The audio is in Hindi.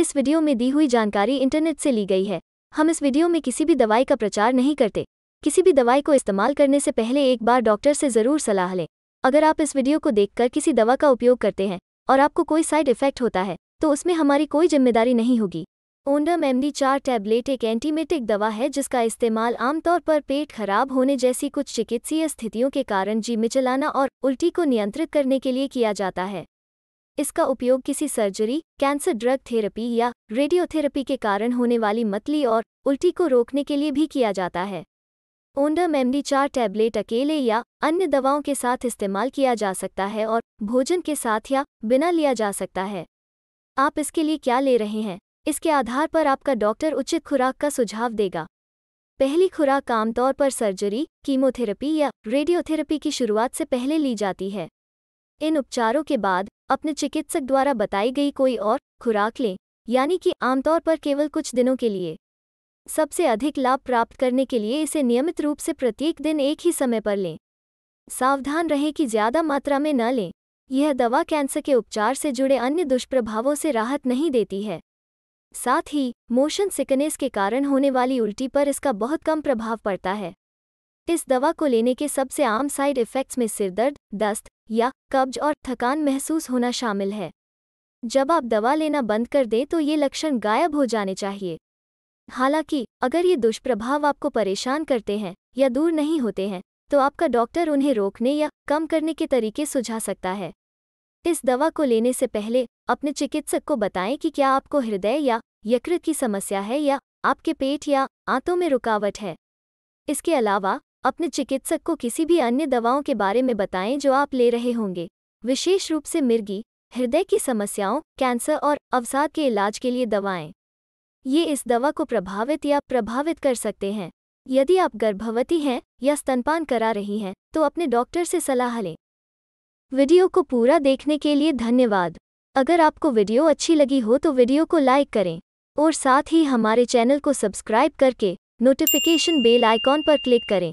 इस वीडियो में दी हुई जानकारी इंटरनेट से ली गई है हम इस वीडियो में किसी भी दवाई का प्रचार नहीं करते किसी भी दवाई को इस्तेमाल करने से पहले एक बार डॉक्टर से ज़रूर सलाह लें अगर आप इस वीडियो को देखकर किसी दवा का उपयोग करते हैं और आपको कोई साइड इफेक्ट होता है तो उसमें हमारी कोई जिम्मेदारी नहीं होगी ओंडम एमडी चार टैबलेट एक एंटीमेटिक दवा है जिसका इस्तेमाल आमतौर पर पेट खराब होने जैसी कुछ चिकित्सीय स्थितियों के कारण जी मिचलाना और उल्टी को नियंत्रित करने के लिए किया जाता है इसका उपयोग किसी सर्जरी कैंसर ड्रग थेरेपी या रेडियोथेरेपी के कारण होने वाली मतली और उल्टी को रोकने के लिए भी किया जाता है ओंडा मेमडी चार टैबलेट अकेले या अन्य दवाओं के साथ इस्तेमाल किया जा सकता है और भोजन के साथ या बिना लिया जा सकता है आप इसके लिए क्या ले रहे हैं इसके आधार पर आपका डॉक्टर उचित खुराक का सुझाव देगा पहली खुराक आमतौर पर सर्जरी कीमोथेरेपी या रेडियोथेरेपी की शुरुआत से पहले ली जाती है इन उपचारों के बाद अपने चिकित्सक द्वारा बताई गई कोई और खुराक लें यानी कि आमतौर पर केवल कुछ दिनों के लिए सबसे अधिक लाभ प्राप्त करने के लिए इसे नियमित रूप से प्रत्येक दिन एक ही समय पर लें सावधान रहें कि ज़्यादा मात्रा में न लें यह दवा कैंसर के उपचार से जुड़े अन्य दुष्प्रभावों से राहत नहीं देती है साथ ही मोशन सिकनेस के कारण होने वाली उल्टी पर इसका बहुत कम प्रभाव पड़ता है इस दवा को लेने के सबसे आम साइड इफ़ेक्ट्स में सिरदर्द दस्त या कब्ज और थकान महसूस होना शामिल है जब आप दवा लेना बंद कर दें तो ये लक्षण गायब हो जाने चाहिए हालांकि अगर ये दुष्प्रभाव आपको परेशान करते हैं या दूर नहीं होते हैं तो आपका डॉक्टर उन्हें रोकने या कम करने के तरीके सुझा सकता है इस दवा को लेने से पहले अपने चिकित्सक को बताएं कि क्या आपको हृदय या यकृत की समस्या है या आपके पेट या आंतों में रुकावट है इसके अलावा अपने चिकित्सक को किसी भी अन्य दवाओं के बारे में बताएं जो आप ले रहे होंगे विशेष रूप से मिर्गी हृदय की समस्याओं कैंसर और अवसाद के इलाज के लिए दवाएं ये इस दवा को प्रभावित या प्रभावित कर सकते हैं यदि आप गर्भवती हैं या स्तनपान करा रही हैं तो अपने डॉक्टर से सलाह लें वीडियो को पूरा देखने के लिए धन्यवाद अगर आपको वीडियो अच्छी लगी हो तो वीडियो को लाइक करें और साथ ही हमारे चैनल को सब्सक्राइब करके नोटिफिकेशन बेल आइकॉन पर क्लिक करें